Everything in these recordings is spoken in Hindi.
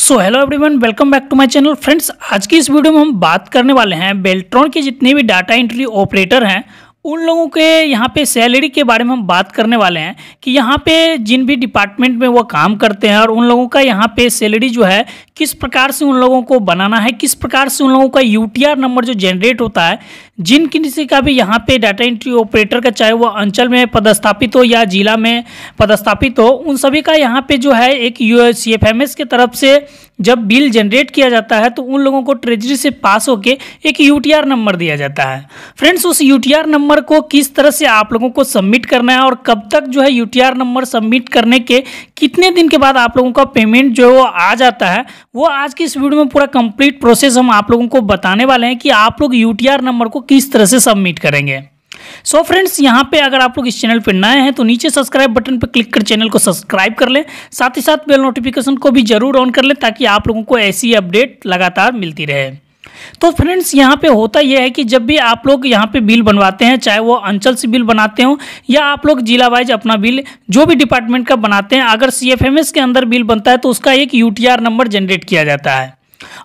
so hello everyone welcome back to my channel friends आज की इस वीडियो में हम बात करने वाले हैं बेल्ट्रॉन के जितने भी डाटा एंट्री ऑपरेटर हैं उन लोगों के यहाँ पे सैलरी के बारे में हम बात करने वाले हैं कि यहाँ पे जिन भी डिपार्टमेंट में वो काम करते हैं और उन लोगों का यहाँ पे सैलरी जो है किस प्रकार से उन लोगों को बनाना है किस प्रकार से उन लोगों का यू नंबर जो जनरेट होता है जिन किसी का भी यहाँ पे डाटा एंट्री ऑपरेटर का चाहे वो अंचल में पदस्थापित हो या जिला में पदस्थापित हो उन सभी का यहाँ पे जो है एक U C F M S के तरफ से जब बिल जनरेट किया जाता है तो उन लोगों को ट्रेजरी से पास होकर एक यू नंबर दिया जाता है फ्रेंड्स उस यू नंबर को किस तरह से आप लोगों को सबमिट करना है और कब तक जो है यू नंबर सबमिट करने के कितने दिन के बाद आप लोगों का पेमेंट जो है वो आ जाता है वो आज की इस वीडियो में पूरा कंप्लीट प्रोसेस हम आप लोगों को बताने वाले हैं कि आप लोग यू नंबर को किस तरह से सबमिट करेंगे सो so फ्रेंड्स यहाँ पे अगर आप लोग इस चैनल पर नए हैं तो नीचे सब्सक्राइब बटन पर क्लिक कर चैनल को सब्सक्राइब कर लें साथ ही साथ बेल नोटिफिकेशन को भी जरूर ऑन कर लें ताकि आप लोगों को ऐसी अपडेट लगातार मिलती रहे तो फ्रेंड्स यहाँ पे होता यह है कि जब भी आप लोग यहाँ पे बिल बनवाते हैं चाहे वो अंचल से बिल बनाते हो या आप लोग जिला वाइज अपना बिल जो भी डिपार्टमेंट का बनाते हैं अगर सी के अंदर बिल बनता है तो उसका एक यू नंबर जनरेट किया जाता है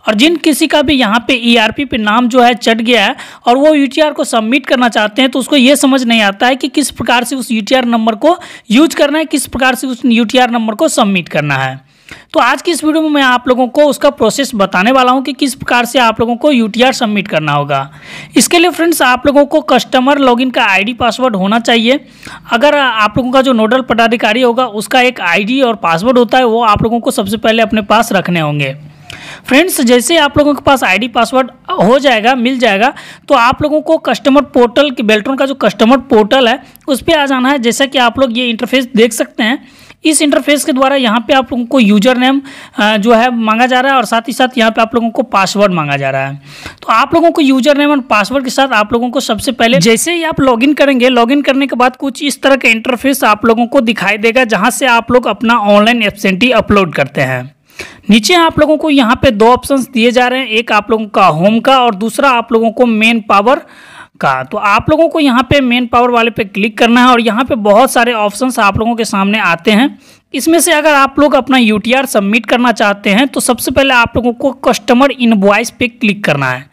और जिन किसी का भी यहाँ पे ईआरपी e पे नाम जो है चट गया है और वो यूटीआर को सबमिट करना चाहते हैं तो उसको ये समझ नहीं आता है कि किस प्रकार से उस यूटीआर नंबर को यूज करना है किस प्रकार से उस यूटीआर नंबर को सबमिट करना है तो आज की इस वीडियो में मैं आप लोगों को उसका प्रोसेस बताने वाला हूं कि किस प्रकार से आप लोगों को यू सबमिट करना होगा इसके लिए फ्रेंड्स आप लोगों को कस्टमर लॉगिन का आईडी पासवर्ड होना चाहिए अगर आप लोगों का जो नोडल पदाधिकारी होगा उसका एक आईडी और पासवर्ड होता है वो आप लोगों को सबसे पहले अपने पास रखने होंगे फ्रेंड्स जैसे आप लोगों के पास आईडी पासवर्ड हो जाएगा मिल जाएगा तो आप लोगों को कस्टमर पोर्टल बेल्ट्रॉन का जो कस्टमर पोर्टल है उस पर आ जाना है जैसा कि आप लोग ये इंटरफेस देख सकते हैं इस इंटरफेस के द्वारा यहाँ पे आप लोगों को यूजर नेम जो है मांगा जा रहा है और साथ ही साथ यहाँ पे आप लोगों को पासवर्ड मांगा जा रहा है तो आप लोगों को यूजर नेम और पासवर्ड के साथ आप लोगों को सबसे पहले जैसे ही आप लॉगिन करेंगे लॉगिन करने के बाद कुछ इस तरह का इंटरफेस आप लोगों को दिखाई देगा जहाँ से आप लोग अपना ऑनलाइन एबसेंटी अपलोड करते हैं नीचे आप लोगों को यहाँ पे दो ऑप्शंस दिए जा रहे हैं एक आप लोगों का होम का और दूसरा आप लोगों को मेन पावर का तो आप लोगों को यहाँ पे मेन पावर वाले पे क्लिक करना है और यहाँ पे बहुत सारे ऑप्शंस आप लोगों के सामने आते हैं इसमें से अगर आप लोग अपना यू सबमिट करना चाहते हैं तो सबसे पहले आप लोगों को कस्टमर इनवॉइस पे क्लिक करना है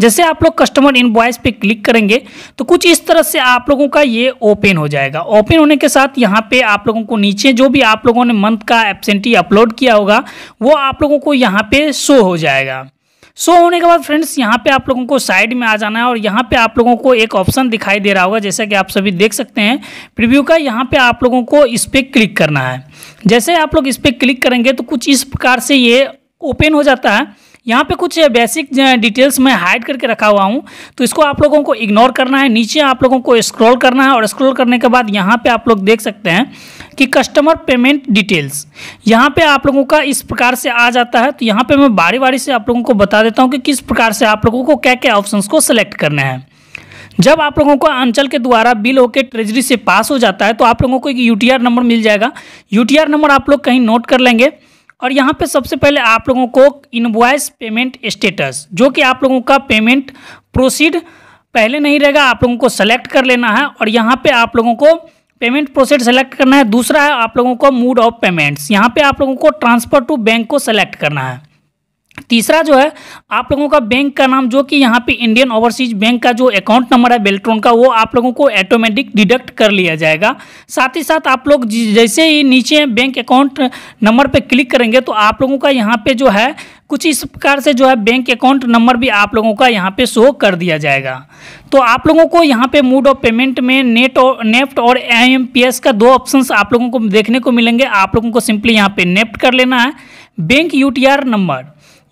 जैसे आप लोग कस्टमर इनवॉइस पे क्लिक करेंगे तो कुछ इस तरह से आप लोगों का ये ओपन हो जाएगा ओपन होने के साथ यहाँ पे आप लोगों को नीचे जो भी आप लोगों ने मंथ का एबसेंटी अपलोड किया होगा वो आप लोगों को यहाँ पे शो हो जाएगा सो होने के बाद फ्रेंड्स यहाँ पे आप लोगों को साइड में आ जाना है और यहाँ पे आप लोगों को एक ऑप्शन दिखाई दे रहा होगा जैसा कि आप सभी देख सकते हैं प्रीव्यू का यहाँ पे आप लोगों को इस पर क्लिक करना है जैसे आप लोग इस पर क्लिक करेंगे तो कुछ इस प्रकार से ये ओपन हो जाता है यहाँ पे कुछ बेसिक डिटेल्स मैं हाइड करके रखा हुआ हूँ तो इसको आप लोगों को इग्नोर करना है नीचे आप लोगों को स्क्रॉल करना है और स्क्रॉल करने के बाद यहाँ पे आप लोग देख सकते हैं कि कस्टमर पेमेंट डिटेल्स यहाँ पे आप लोगों का इस प्रकार से आ जाता है तो यहाँ पे मैं बारी बारी से आप लोगों को बता देता हूँ कि किस प्रकार से आप लोगों को क्या क्या ऑप्शंस को सिलेक्ट करना है जब आप लोगों को अंचल के द्वारा बिल होकर ट्रेजरी से पास हो जाता है तो आप लोगों को एक यू नंबर मिल जाएगा यू नंबर आप लोग कहीं नोट कर लेंगे और यहाँ पे सबसे पहले आप लोगों को इनवॉइस पेमेंट स्टेटस जो कि आप लोगों का पेमेंट प्रोसीड पहले नहीं रहेगा आप लोगों को सेलेक्ट कर लेना है और यहाँ पे आप लोगों को पेमेंट प्रोसेस सेलेक्ट करना है दूसरा है आप लोगों को मूड ऑफ पेमेंट्स यहाँ पे आप लोगों को ट्रांसफर टू बैंक को सेलेक्ट करना है तीसरा जो है आप लोगों का बैंक का नाम जो कि यहाँ पे इंडियन ओवरसीज बैंक का जो अकाउंट नंबर है बेल्ट्रॉन का वो आप लोगों को ऑटोमेटिक डिडक्ट कर लिया जाएगा साथ ही साथ आप लोग जैसे ही नीचे बैंक अकाउंट नंबर पे क्लिक करेंगे तो आप लोगों का यहाँ पे जो है कुछ इस प्रकार से जो है बैंक अकाउंट नंबर भी आप लोगों का यहाँ पे शो कर दिया जाएगा तो आप लोगों को यहाँ पे मूड ऑफ पेमेंट में नेट और नेफ्ट और एम का दो ऑप्शंस आप लोगों को देखने को मिलेंगे आप लोगों को सिंपली यहाँ पे नेफ्ट कर लेना है बैंक यूटीआर नंबर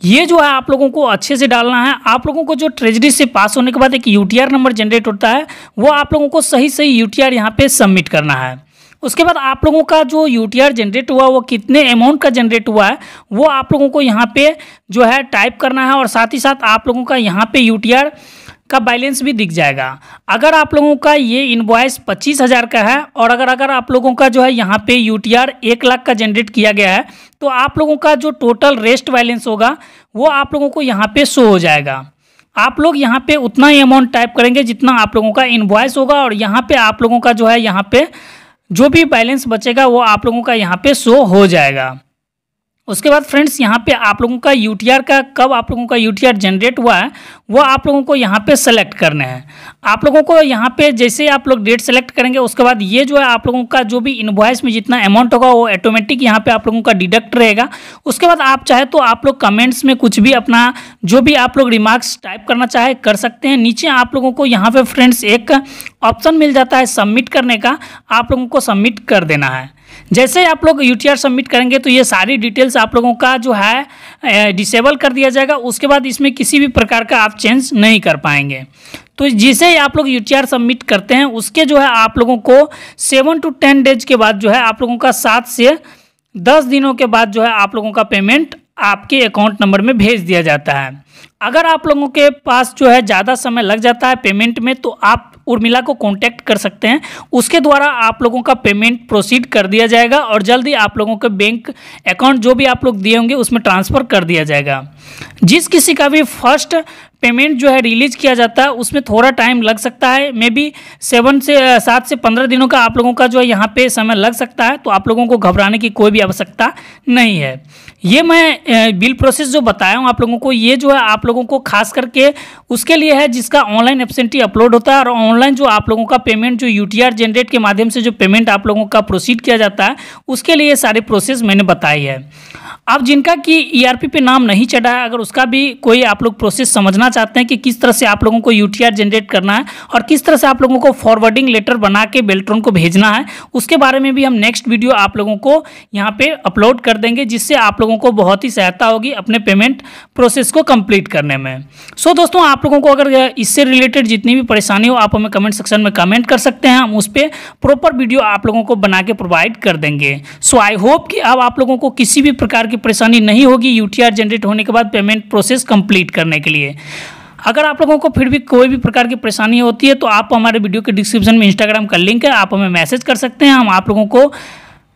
ये जो है आप लोगों को अच्छे से डालना है आप लोगों को जो ट्रेजरी से पास होने के बाद एक यूटीआर नंबर जनरेट होता है वो आप लोगों को सही सही यूटीआर यहाँ पे सबमिट करना है उसके बाद आप लोगों का जो यू जनरेट हुआ वो कितने अमाउंट का जनरेट हुआ है वो आप लोगों को यहाँ पे जो है टाइप करना है और साथ ही साथ आप लोगों का यहाँ पे यू का बैलेंस भी दिख जाएगा अगर आप लोगों का ये इन्वॉइस पच्चीस हज़ार का है और अगर अगर आप लोगों का जो है यहाँ पे यू टी आर एक लाख का जनरेट किया गया है तो आप लोगों का जो टोटल रेस्ट बैलेंस होगा वो आप लोगों को यहाँ पे शो हो जाएगा आप लोग यहाँ पे उतना ही अमाउंट टाइप करेंगे जितना आप लोगों का इन्वॉइस होगा और यहाँ पे आप लोगों का जो है यहाँ पे जो भी बैलेंस बचेगा वो आप लोगों का यहाँ पे शो हो जाएगा उसके बाद फ्रेंड्स यहाँ पे आप लोगों का यू का कब आप लोगों का यू जनरेट हुआ है वह आप लोगों को यहाँ पे सेलेक्ट करने हैं आप लोगों को यहाँ पे जैसे आप लोग डेट सेलेक्ट करेंगे उसके बाद ये जो है आप लोगों का जो भी इन्वॉइस में जितना अमाउंट होगा वो ऑटोमेटिक यहाँ पे आप लोगों का डिडक्ट रहेगा उसके बाद आप चाहे तो आप लोग कमेंट्स में कुछ भी अपना जो भी आप लोग रिमार्क्स टाइप करना चाहे कर सकते हैं नीचे आप लोगों को यहाँ पर फ्रेंड्स एक ऑप्शन मिल जाता है सबमिट करने का आप लोगों को सबमिट कर देना है जैसे आप लोग यू सबमिट करेंगे तो ये सारी डिटेल्स आप लोगों का जो है डिसेबल कर दिया जाएगा उसके बाद इसमें किसी भी प्रकार का आप चेंज नहीं कर पाएंगे तो जिसे आप लोग यू सबमिट करते हैं उसके जो है आप लोगों को सेवन टू टेन डेज के बाद जो है आप लोगों का सात से दस दिनों के बाद जो है आप लोगों का पेमेंट आपके अकाउंट नंबर में भेज दिया जाता है अगर आप लोगों के पास जो है ज़्यादा समय लग जाता है पेमेंट में तो आप उर्मिला को कांटेक्ट कर सकते हैं उसके द्वारा आप लोगों का पेमेंट प्रोसीड कर दिया जाएगा और जल्दी आप लोगों के बैंक अकाउंट जो भी आप लोग दिए होंगे उसमें ट्रांसफ़र कर दिया जाएगा जिस किसी का भी फर्स्ट पेमेंट जो है रिलीज किया जाता है उसमें थोड़ा टाइम लग सकता है मे बी सेवन से सात से पंद्रह दिनों का आप लोगों का जो है यहाँ पे समय लग सकता है तो आप लोगों को घबराने की कोई भी आवश्यकता नहीं है ये मैं बिल प्रोसेस जो बताया हूँ आप लोगों को ये जो है आप लोगों को खास करके उसके लिए है जिसका ऑनलाइन एबसेंटी अपलोड होता है और ऑनलाइन जो आप लोगों का पेमेंट जो यू जनरेट के माध्यम से जो पेमेंट आप लोगों का प्रोसीड किया जाता है उसके लिए सारे प्रोसेस मैंने बताई है अब जिनका कि ईआरपी e पे नाम नहीं चढ़ा है अगर उसका भी कोई आप लोग प्रोसेस समझना चाहते हैं कि किस तरह से आप लोगों को यूटीआर जनरेट करना है और किस तरह से आप लोगों को फॉरवर्डिंग लेटर बना के बेल्ट्रॉन को भेजना है उसके बारे में भी हम नेक्स्ट वीडियो आप लोगों को यहाँ पे अपलोड कर देंगे जिससे आप लोगों को बहुत ही सहायता होगी अपने पेमेंट प्रोसेस को कम्प्लीट करने में सो दोस्तों आप लोगों को अगर इससे रिलेटेड जितनी भी परेशानी हो आप हमें कमेंट सेक्शन में कमेंट कर सकते हैं हम उस पर प्रॉपर वीडियो आप लोगों को बना के प्रोवाइड कर देंगे सो आई होप कि अब आप लोगों को किसी भी प्रकार की परेशानी नहीं होगी यू जनरेट होने के बाद पेमेंट प्रोसेस कंप्लीट करने के लिए अगर आप लोगों को फिर भी कोई भी प्रकार की परेशानी होती है तो आप हमारे वीडियो के डिस्क्रिप्शन में इंस्टाग्राम का लिंक है आप हमें मैसेज कर सकते हैं हम आप लोगों को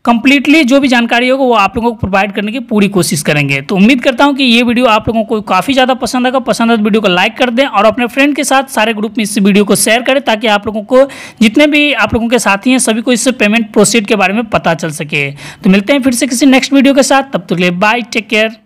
कंप्लीटली जो भी जानकारी होगा वो आप लोगों को प्रोवाइड करने की पूरी कोशिश करेंगे तो उम्मीद करता हूँ कि ये वीडियो आप लोगों को काफ़ी ज़्यादा पसंद आएगा पसंद आए तो वीडियो को लाइक कर दें और अपने फ्रेंड के साथ सारे ग्रुप में इस वीडियो को शेयर करें ताकि आप लोगों को जितने भी आप लोगों के साथी हैं सभी को इस पेमेंट प्रोसीड के बारे में पता चल सके तो मिलते हैं फिर से किसी नेक्स्ट वीडियो के साथ तब तक तो लिए बाय टेक केयर